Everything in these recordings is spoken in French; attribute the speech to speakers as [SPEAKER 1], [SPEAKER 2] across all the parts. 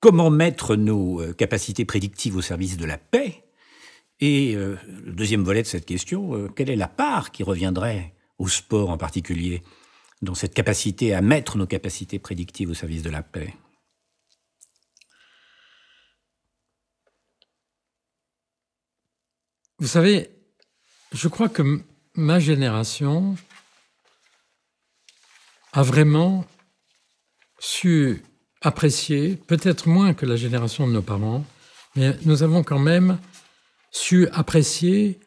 [SPEAKER 1] comment mettre nos euh, capacités prédictives au service de la paix Et euh, le deuxième volet de cette question, euh, quelle est la part qui reviendrait au sport en particulier dans cette capacité à mettre nos capacités prédictives au service de la paix Vous savez, je crois que ma génération a vraiment su apprécié, peut-être moins que la génération de nos parents, mais nous avons quand même su apprécier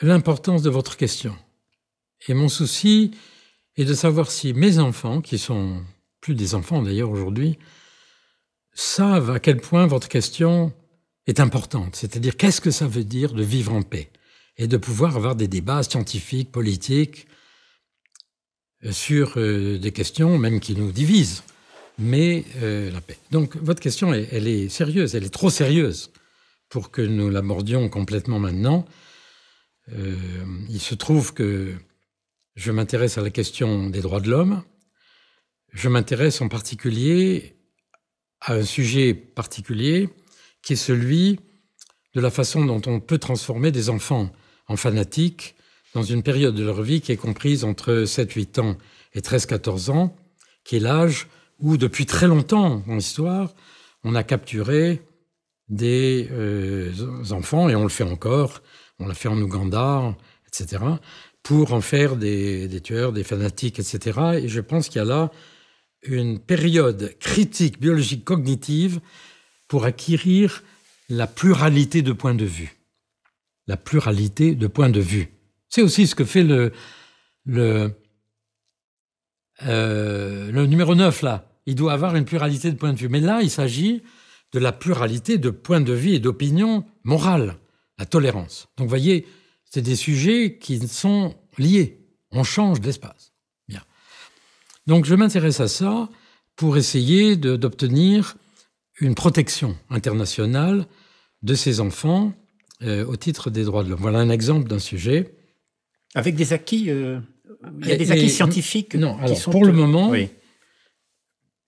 [SPEAKER 1] l'importance de votre question. Et mon souci est de savoir si mes enfants, qui sont plus des enfants d'ailleurs aujourd'hui, savent à quel point votre question est importante. C'est-à-dire qu'est-ce que ça veut dire de vivre en paix et de pouvoir avoir des débats scientifiques, politiques, euh, sur euh, des questions même qui nous divisent mais euh, la paix. Donc votre question, elle, est sérieuse, elle est trop sérieuse pour que nous l'abordions complètement maintenant. Euh, il se trouve que je m'intéresse à la question des droits de l'homme. Je m'intéresse en particulier à un sujet particulier qui est celui de la façon dont on peut transformer des enfants en fanatiques dans une période de leur vie qui est comprise entre 7-8 ans et 13-14 ans, qui est l'âge où depuis très longtemps en histoire, on a capturé des euh, enfants, et on le fait encore, on l'a fait en Ouganda, etc., pour en faire des, tueurs, des fanatiques, etc. Et je pense qu'il y a là une période critique biologique cognitive pour acquérir la pluralité de points de vue. La pluralité de points de vue. C'est aussi ce que fait le, le euh, numéro 9, là. Il doit avoir une pluralité de points de vue. Mais là, il s'agit de la pluralité de points de vue et d'opinion morale, la tolérance. Donc, vous voyez, c'est des sujets qui sont liés. On change d'espace. Bien. Donc, je m'intéresse à ça pour essayer d'obtenir une protection internationale de ces enfants euh, au titre des droits de l'homme. Voilà un exemple d'un sujet. Avec des acquis, euh, il y a des acquis scientifiques. Non, pour le moment,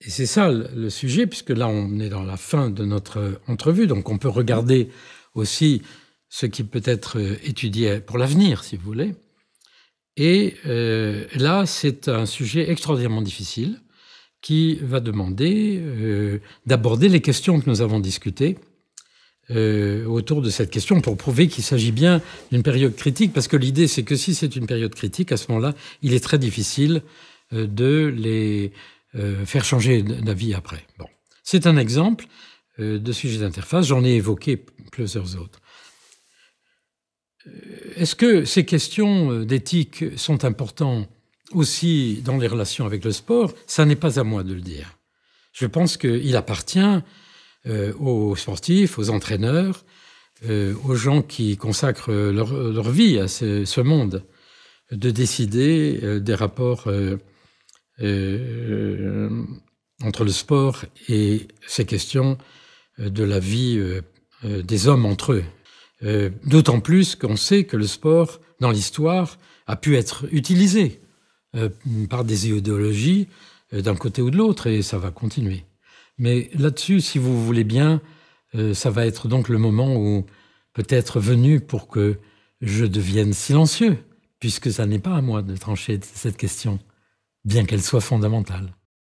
[SPEAKER 1] et c'est ça le sujet, puisque là, on est dans la fin de notre euh, entrevue, donc on peut regarder aussi ce qui peut être euh, étudié pour l'avenir, si vous voulez. Et euh, là, c'est un sujet extraordinairement difficile qui va demander d'aborder les questions que nous avons discutées autour de cette question pour prouver qu'il s'agit bien d'une période critique, parce que l'idée, c'est que si c'est une période critique, à ce moment-là, il est très difficile de les euh, faire changer d'avis après. Bon. C'est un exemple euh, de sujet d'interface, j'en ai évoqué plusieurs autres. Euh, est-ce que ces questions d'éthique sont importantes aussi dans les relations avec le sport Ça n'est pas à moi de le dire. Je pense qu'il appartient aux sportifs, aux entraîneurs, aux gens qui consacrent leur, vie à ce, monde, de décider des rapports euh, entre le sport et ces questions euh, de la vie euh, des hommes entre eux. D'autant plus qu'on sait que le sport, dans l'histoire, a pu être utilisé par des idéologies d'un côté ou de l'autre, et ça va continuer. Mais là-dessus, si vous voulez bien, ça va être donc le moment où peut-être venu pour que je devienne silencieux, puisque ça n'est pas à moi de trancher cette question bien qu'elle soit fondamentale.